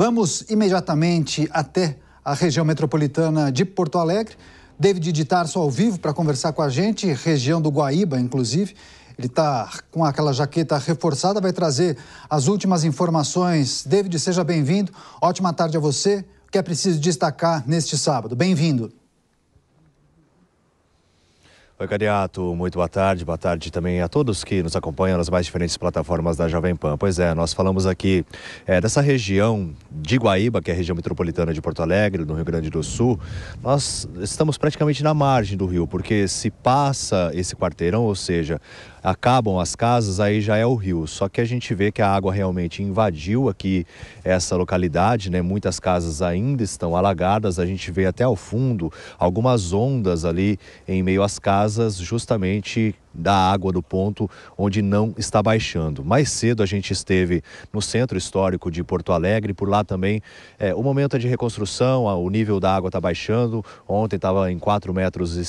Vamos imediatamente até a região metropolitana de Porto Alegre. David de Tarso ao vivo para conversar com a gente, região do Guaíba, inclusive. Ele está com aquela jaqueta reforçada, vai trazer as últimas informações. David, seja bem-vindo. Ótima tarde a você. O que é preciso destacar neste sábado? Bem-vindo. Oi, Cariato, muito boa tarde. Boa tarde também a todos que nos acompanham nas mais diferentes plataformas da Jovem Pan. Pois é, nós falamos aqui é, dessa região de Guaíba, que é a região metropolitana de Porto Alegre, no Rio Grande do Sul. Nós estamos praticamente na margem do rio, porque se passa esse quarteirão, ou seja, acabam as casas, aí já é o rio. Só que a gente vê que a água realmente invadiu aqui essa localidade, né? Muitas casas ainda estão alagadas, a gente vê até ao fundo algumas ondas ali em meio às casas casas justamente da água do ponto, onde não está baixando. Mais cedo a gente esteve no centro histórico de Porto Alegre, por lá também é, o momento é de reconstrução, o nível da água está baixando. Ontem estava em 4,70 metros e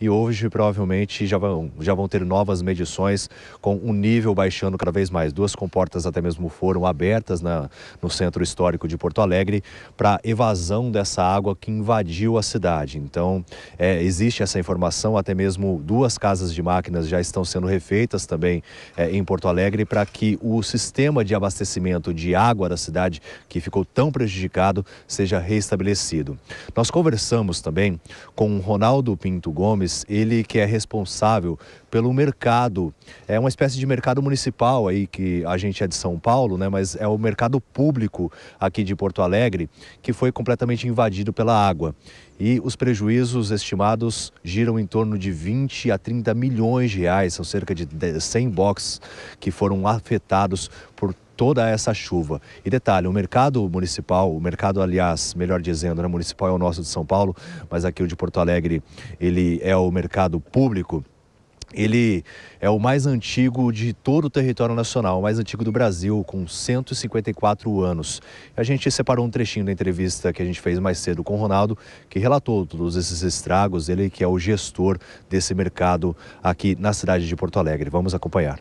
e hoje provavelmente já vão, já vão ter novas medições com o um nível baixando cada vez mais. Duas comportas até mesmo foram abertas na, no centro histórico de Porto Alegre para evasão dessa água que invadiu a cidade. Então é, existe essa informação, até mesmo duas casas casas de máquinas já estão sendo refeitas também é, em Porto Alegre para que o sistema de abastecimento de água da cidade, que ficou tão prejudicado, seja reestabelecido. Nós conversamos também com Ronaldo Pinto Gomes, ele que é responsável pelo mercado. É uma espécie de mercado municipal aí que a gente é de São Paulo, né, mas é o mercado público aqui de Porto Alegre que foi completamente invadido pela água e os prejuízos estimados giram em torno de 20 a 30 milhões de reais, são cerca de 100 boxes que foram afetados por toda essa chuva. E detalhe, o mercado municipal, o mercado, aliás, melhor dizendo, né, municipal é o nosso de São Paulo, mas aqui o de Porto Alegre, ele é o mercado público. Ele é o mais antigo de todo o território nacional, o mais antigo do Brasil, com 154 anos. A gente separou um trechinho da entrevista que a gente fez mais cedo com o Ronaldo, que relatou todos esses estragos, ele que é o gestor desse mercado aqui na cidade de Porto Alegre. Vamos acompanhar.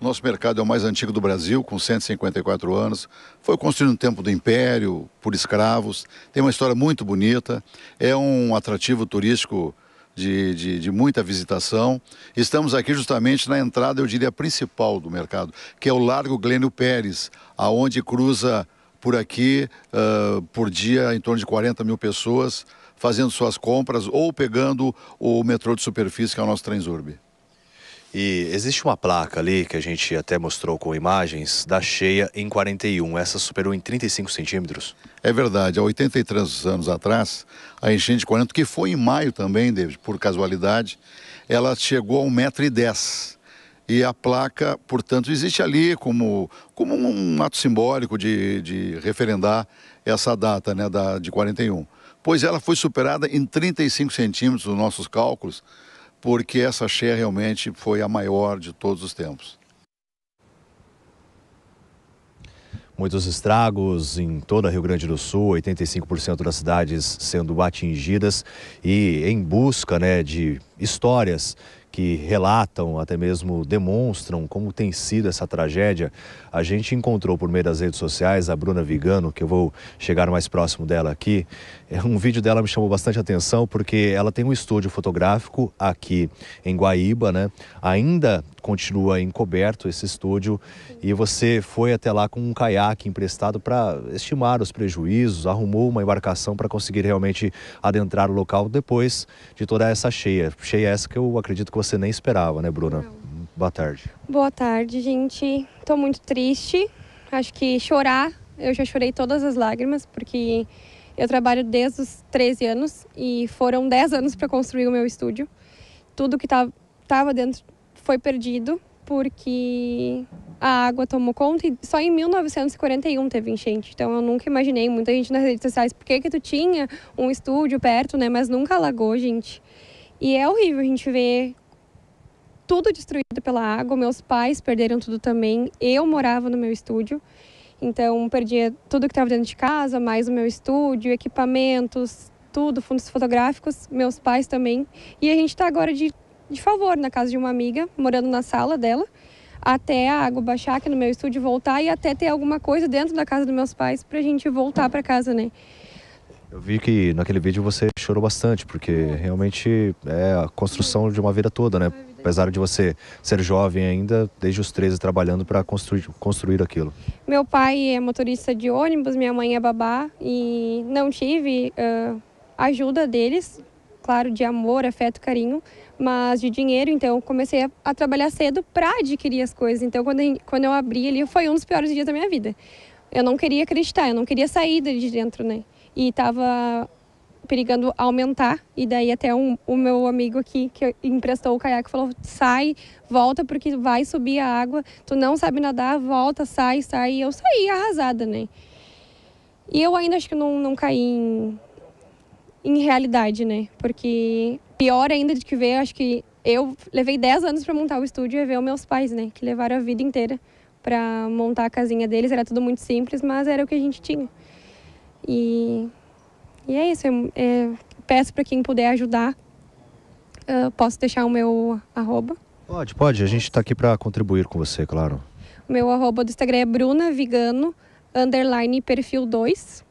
Nosso mercado é o mais antigo do Brasil, com 154 anos. Foi construído no tempo do Império, por escravos. Tem uma história muito bonita. É um atrativo turístico de, de, de, muita visitação. Estamos aqui justamente na entrada, eu diria, principal do mercado, que é o Largo Glênio Pérez, aonde cruza por aqui, uh, por dia, em torno de 40 mil pessoas fazendo suas compras ou pegando o metrô de superfície, que é o nosso Transurbe. E existe uma placa ali que a gente até mostrou com imagens da cheia em 41. Essa superou em 35 centímetros. É verdade. Há 83 anos atrás, a enchente de 40, que foi em maio também, David, por casualidade, ela chegou a 1,10m. E a placa, portanto, existe ali como, como um ato simbólico de, de referendar essa data né, da, de 41. Pois ela foi superada em 35 centímetros nos nossos cálculos porque essa cheia realmente foi a maior de todos os tempos. Muitos estragos em toda Rio Grande do Sul, 85% das cidades sendo atingidas e em busca né, de histórias que relatam, até mesmo demonstram como tem sido essa tragédia. A gente encontrou por meio das redes sociais a Bruna Vigano, que eu vou chegar mais próximo dela aqui. É, um vídeo dela me chamou bastante atenção porque ela tem um estúdio fotográfico aqui em Guaíba, né? Ainda continua encoberto esse estúdio e você foi até lá com um caiaque emprestado para estimar os prejuízos, arrumou uma embarcação para conseguir realmente adentrar o local depois de toda essa cheia. Cheia essa que eu acredito que você nem esperava, né, Bruna? Não. Boa tarde. Boa tarde, gente. Estou muito triste. Acho que chorar, eu já chorei todas as lágrimas, porque eu trabalho desde os 13 anos e foram 10 anos para construir o meu estúdio. Tudo que estava tá, dentro foi perdido porque a água tomou conta e só em 1941 teve enchente. Então eu nunca imaginei, muita gente nas redes sociais, porque que tu tinha um estúdio perto, né? Mas nunca alagou, gente. E é horrível a gente ver tudo destruído pela água. Meus pais perderam tudo também. Eu morava no meu estúdio. Então perdia tudo que estava dentro de casa, mais o meu estúdio, equipamentos, tudo, fundos fotográficos, meus pais também. E a gente está agora de de favor na casa de uma amiga, morando na sala dela, até a água baixar aqui no meu estúdio voltar e até ter alguma coisa dentro da casa dos meus pais para a gente voltar para casa, né? Eu vi que naquele vídeo você chorou bastante, porque realmente é a construção de uma vida toda, né? Apesar de você ser jovem ainda, desde os 13 trabalhando para construir, construir aquilo. Meu pai é motorista de ônibus, minha mãe é babá e não tive uh, ajuda deles claro, de amor, afeto, carinho, mas de dinheiro. Então, comecei a, a trabalhar cedo para adquirir as coisas. Então, quando, quando eu abri ali, foi um dos piores dias da minha vida. Eu não queria acreditar, eu não queria sair de dentro, né? E estava perigando aumentar. E daí até um, o meu amigo aqui que emprestou o caiaque falou: sai, volta porque vai subir a água. Tu não sabe nadar, volta, sai, sai. E eu saí arrasada, né? E eu ainda acho que não, não caí em, em realidade, né? Porque pior ainda de que ver, acho que eu levei 10 anos para montar o estúdio e é ver os meus pais, né? Que levaram a vida inteira para montar a casinha deles. Era tudo muito simples, mas era o que a gente tinha. E, e é isso. Eu, é, peço para quem puder ajudar. Uh, posso deixar o meu arroba? Pode, pode. A gente está aqui para contribuir com você, claro. O meu arroba do Instagram é brunavigano, underline perfil 2.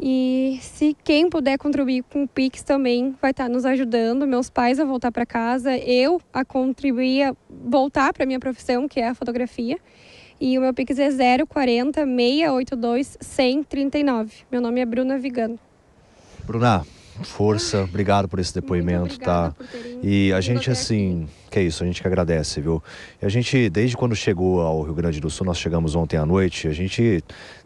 E se quem puder contribuir com o Pix também vai estar nos ajudando, meus pais a voltar para casa, eu a contribuir, a voltar para minha profissão, que é a fotografia. E o meu Pix é 040 682 139. Meu nome é Bruna Vigano. Bruna, força, obrigado por esse depoimento, tá? E a gente assim, que é isso, a gente que agradece, viu? E a gente desde quando chegou ao Rio Grande do Sul, nós chegamos ontem à noite, a gente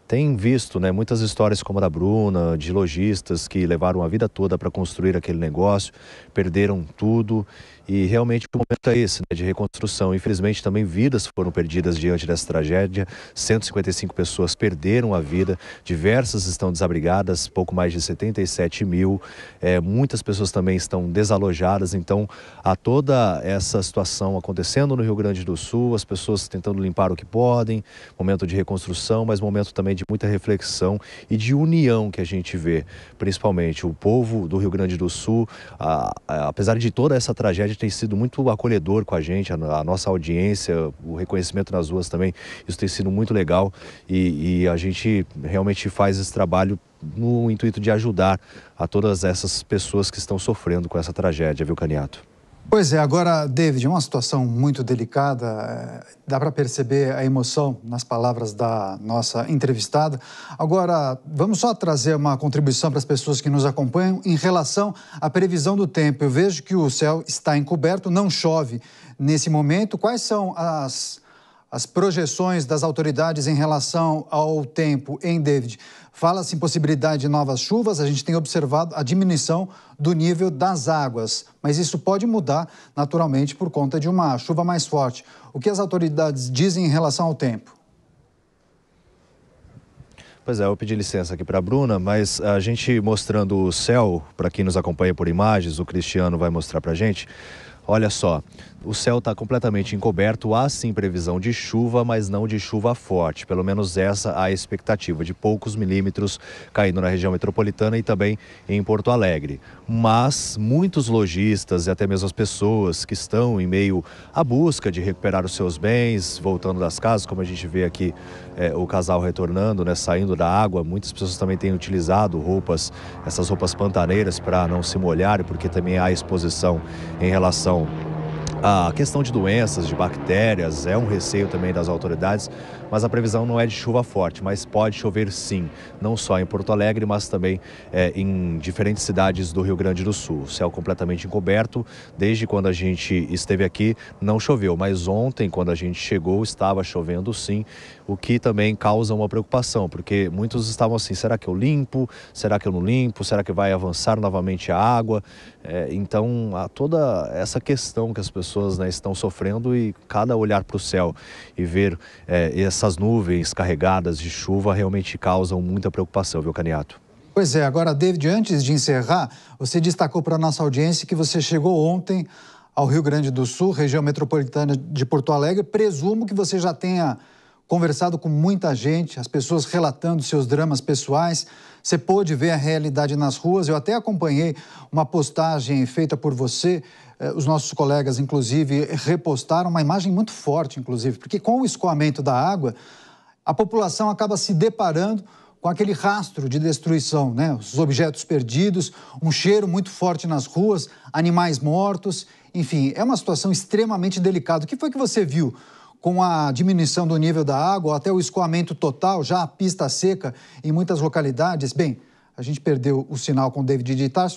tem visto né, muitas histórias como a da Bruna, de lojistas que levaram a vida toda para construir aquele negócio, perderam tudo e realmente o momento é esse né, de reconstrução. Infelizmente também vidas foram perdidas diante dessa tragédia, 155 pessoas perderam a vida, diversas estão desabrigadas, pouco mais de 77 mil, é, muitas pessoas também estão desalojadas, então há toda essa situação acontecendo no Rio Grande do Sul, as pessoas tentando limpar o que podem, momento de reconstrução, mas momento também também de muita reflexão e de união que a gente vê, principalmente o povo do Rio Grande do Sul, a, a, apesar de toda essa tragédia, tem sido muito acolhedor com a gente, a, a, nossa audiência, o reconhecimento nas ruas também, isso tem sido muito legal e, e a gente realmente faz esse trabalho no intuito de ajudar a todas essas pessoas que estão sofrendo com essa tragédia, viu, Caniato? Pois é, agora, David, é uma situação muito delicada. É, dá para perceber a emoção nas palavras da nossa entrevistada. Agora, vamos só trazer uma contribuição para as pessoas que nos acompanham em relação à previsão do tempo. Eu vejo que o céu está encoberto, não chove nesse momento. Quais são as, as projeções das autoridades em relação ao tempo, em David? Fala-se em possibilidade de novas chuvas, a gente tem observado a diminuição do nível das águas, mas isso pode mudar naturalmente por conta de uma chuva mais forte. O que as autoridades dizem em relação ao tempo? Pois é, eu pedi licença aqui para a Bruna, mas a gente mostrando o céu, para quem nos acompanha por imagens, o Cristiano vai mostrar para a gente. Olha só, o céu está completamente encoberto, há sim previsão de chuva, mas não de chuva forte. Pelo menos essa a expectativa de poucos milímetros caindo na região metropolitana e também em Porto Alegre. Mas muitos lojistas e até mesmo as pessoas que estão em meio à busca de recuperar os seus bens, voltando das casas, como a gente vê aqui é, o casal retornando, né, saindo da água. Muitas pessoas também têm utilizado roupas, essas roupas pantaneiras para não se molhar, porque também há exposição em relação a questão de doenças, de bactérias, é um receio também das autoridades, mas a previsão não é de chuva forte, mas pode chover sim, não só em Porto Alegre, mas também é, em diferentes cidades do Rio Grande do Sul. O céu completamente encoberto, desde quando a gente esteve aqui não choveu, mas ontem, quando a gente chegou, estava chovendo sim, o que também causa uma preocupação, porque muitos estavam assim: será que eu limpo? Será que eu não limpo? Será que vai avançar novamente a água? É, então, há toda essa questão que as pessoas né, estão sofrendo e cada olhar para o céu e ver é, essa essas nuvens carregadas de chuva realmente causam muita preocupação, viu, Caniato? Pois é, agora, David, antes de encerrar, você destacou para a nossa audiência que você chegou ontem ao Rio Grande do Sul, região metropolitana de Porto Alegre. Presumo que você já tenha conversado com muita gente, as pessoas relatando seus dramas pessoais. Você pôde ver a realidade nas ruas. Eu até acompanhei uma postagem feita por você eh, os nossos colegas, inclusive, repostaram uma imagem muito forte, inclusive, porque com o escoamento da água, a população acaba se deparando com aquele rastro de destruição, né? Os objetos perdidos, um cheiro muito forte nas ruas, animais mortos, enfim, é uma situação extremamente delicada. O que foi que você viu com a diminuição do nível da água, até o escoamento total, já a pista seca em muitas localidades? Bem, a gente perdeu o sinal com o David de Tarso.